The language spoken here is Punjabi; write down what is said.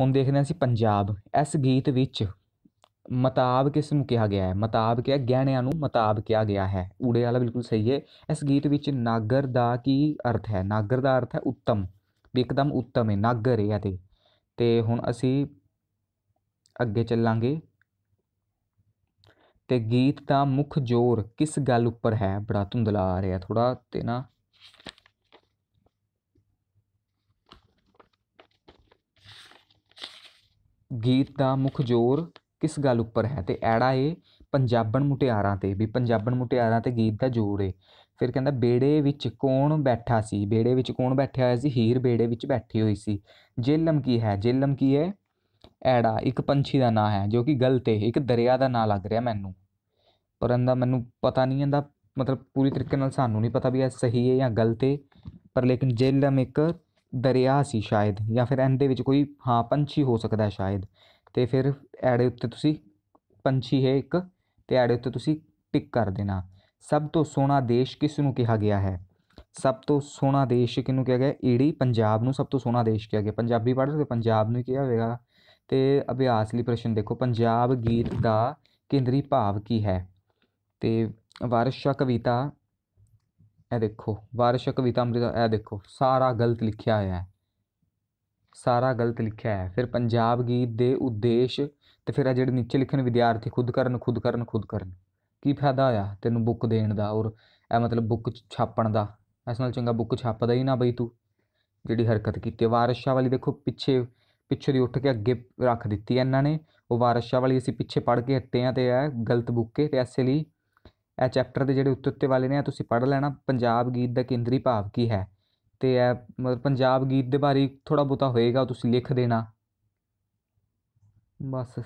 ਹੁਣ ਦੇਖਦੇ ਹਾਂ ਅਸੀਂ ਪੰਜਾਬ ਇਸ ਗੀਤ ਵਿੱਚ ਮਤਾਬ ਕਿਸ ਨੂੰ ਕਿਹਾ ਗਿਆ ਹੈ ਮਤਾਬ ਕਿਹਾ ਗਹਿਣਿਆਂ ਨੂੰ ਮਤਾਬ ਕਿਹਾ ਗਿਆ ਹੈ ਊੜੇ ਵਾਲਾ ਬਿਲਕੁਲ ਸਹੀ ਹੈ ਇਸ ਗੀਤ ਵਿੱਚ ਨਾਗਰ ਦਾ ਕੀ ਅਰਥ ਹੈ ਨਾਗਰ ਦਾ ਅਰਥ ਹੈ ਉੱਤਮ ਵੀ ਇੱਕਦਮ ਉੱਤਮ ਹੈ ਨਾਗਰ ਹੈ ਤੇ ਤੇ ਹੁਣ ਅਸੀਂ ਅੱਗੇ ਚੱਲਾਂਗੇ ਤੇ ਗੀਤ ਦਾ ਮੁੱਖ ਜ਼ੋਰ ਕਿਸ ਗੱਲ ਉੱਪਰ ਹੈ ਬੜਾ ਧੁੰਦਲਾ ਆ ਰਿਹਾ ਥੋੜਾ ਤੇ ਨਾ ਗੀਤ ਦਾ ਮੁੱਖ ਜ਼ੋਰ ਕਿਸ ਗੱਲ ਉੱਪਰ ਹੈ ਤੇ ਐੜਾ ਏ ਪੰਜਾਬਣ ਮੁਟਿਆਰਾਂ ਤੇ ਵੀ ਪੰਜਾਬਣ ਮੁਟਿਆਰਾਂ ਤੇ ਗੀਤ ਦਾ ਜ਼ੋਰ ਏ ਫਿਰ ਕਹਿੰਦਾ ਬੇੜੇ ਵਿੱਚ ਕੌਣ ਬੈਠਾ ਸੀ ਬੇੜੇ ਵਿੱਚ ਕੌਣ ਬੈਠਿਆ ਹੋਇਆ ਸੀ ਹੀਰ ਬੇੜੇ ਵਿੱਚ ਬੈਠੀ ਹੋਈ ਸੀ ਜੇਲਮ ਕੀ ਹੈ ਜੇਲਮ ਕੀ ਹੈ ਐੜਾ ਇੱਕ ਪੰਛੀ ਦਾ ਨਾਂ ਹੈ ਜੋ ਕਿ ਗਲਤ ਹੈ ਇੱਕ ਦਰਿਆ ਦਾ ਨਾਂ ਲੱਗ ਰਿਹਾ ਮੈਨੂੰ ਪਰ ਇਹਦਾ ਮੈਨੂੰ ਪਤਾ ਨਹੀਂ ਇਹਦਾ ਮਤਲਬ ਪੂਰੀ ਤਰੀਕੇ ਨਾਲ ਸਾਨੂੰ ਨਹੀਂ ਪਤਾ ਵੀ ਇਹ ਸਹੀ ਹੈ ਜਾਂ ਗਲਤ ਹੈ ਪਰ ਲੇਕਿਨ ਜੇਲਮ ਇੱਕ ਦਰਿਆ ਸੀ ਸ਼ਾਇਦ ਜਾਂ ਫਿਰ ਇਹਦੇ ਵਿੱਚ ਕੋਈ ਹਾਂ ਪੰਛੀ ਹੋ ਸਕਦਾ ਸ਼ਾਇਦ ਤੇ ਫਿਰ ਐੜੇ ਉੱਤੇ ਤੁਸੀਂ ਪੰਛੀ ਹੈ ਇੱਕ ਤੇ ਐੜੇ ਉੱਤੇ ਤੁਸੀਂ ਟਿਕ ਕਰ ਦੇਣਾ ਸਭ ਤੋਂ ਸੋਹਣਾ ਦੇਸ਼ ਕਿਸ ਨੂੰ ਕਿਹਾ ਗਿਆ ਹੈ ਸਭ ਤੋਂ ਸੋਹਣਾ ਦੇਸ਼ ਕਿਹਨੂੰ ਕਿਹਾ ਗਿਆ ਈੜੀ ਪੰਜਾਬ ਨੂੰ ਸਭ ਤੋਂ ਸੋਹਣਾ ਦੇਸ਼ ਕਿਹਾ ਗਿਆ ਪੰਜਾਬੀ ਪੜ੍ਹਦੇ ਤੇ ਪੰਜਾਬ ਨੂੰ ਕਿਹਾ ਹੋਵੇਗਾ ਤੇ ਅਭਿਆਸ ਲਈ ਪ੍ਰਸ਼ਨ ਦੇਖੋ ਪੰਜਾਬ ਗੀਤ ਦਾ ਕੇਂਦਰੀ ਭਾਵ ਕੀ ਹੈ ਤੇ ਵਾਰਸ਼ਾ ਕਵਿਤਾ ਇਹ ਦੇਖੋ ਵਾਰਿਸ਼ ਕਵਿਤਾ ਅੰਮ੍ਰਿਤਾ ਇਹ ਦੇਖੋ ਸਾਰਾ ਗਲਤ ਲਿਖਿਆ ਹੋਇਆ ਹੈ ਸਾਰਾ ਗਲਤ ਲਿਖਿਆ ਹੈ ਫਿਰ ਪੰਜਾਬ ਗੀਤ ਦੇ ਉਦੇਸ਼ ਤੇ ਫਿਰ ਆ ਜਿਹੜੇ ਨੀਚੇ ਲਿਖਣ ਵਿਦਿਆਰਥੀ ਖੁਦ ਕਰਨ ਖੁਦ ਕਰਨ ਖੁਦ ਕਰਨ ਕੀ ਫਾਇਦਾ ਹੋਇਆ ਤੈਨੂੰ ਬੁੱਕ ਦੇਣ ਦਾ ਔਰ ਇਹ ਮਤਲਬ ਬੁੱਕ ਛਾਪਣ ਦਾ ਇਸ ਨਾਲ ਚੰਗਾ ਬੁੱਕ ਛਾਪਦਾ ਹੀ ਨਾ ਬਈ ਤੂੰ ਜਿਹੜੀ ਹਰਕਤ ਕੀਤੀ ਵਾਰਿਸ਼ਾ ਵਾਲੀ ਦੇਖੋ ਪਿੱਛੇ ਪਿੱਛੇ ਦੀ ਉੱਠ ਕੇ ਅੱਗੇ ਰੱਖ ਦਿੱਤੀ ਇਹਨਾਂ ਨੇ ਉਹ ਵਾਰਿਸ਼ਾ ਵਾਲੀ ਅਸੀਂ ਪਿੱਛੇ ਪੜ ਕੇ ਹੱਤੇ ਆ ਤੇ ਇਹ ਗਲਤ ਬੁੱਕੇ ਤੇ ਐਸੇ ਲਈ ਇਹ ਚੈਪਟਰ ਦੇ ਜਿਹੜੇ ਉੱਤੇ ਉੱਤੇ ਵਾਲੇ ਨੇ ਤੁਸੀਂ ਪੜ੍ਹ ਲੈਣਾ ਪੰਜਾਬ ਗੀਤ ਦਾ ਕੇਂਦਰੀ ਭਾਵ ਕੀ ਹੈ ਤੇ ਇਹ ਮਤਲਬ ਪੰਜਾਬ ਗੀਤ ਦੇ ਬਾਰੇ ਥੋੜਾ ਬੋਤਾ ਹੋਏਗਾ ਤੁਸੀਂ ਲਿਖ ਦੇਣਾ ਬਸ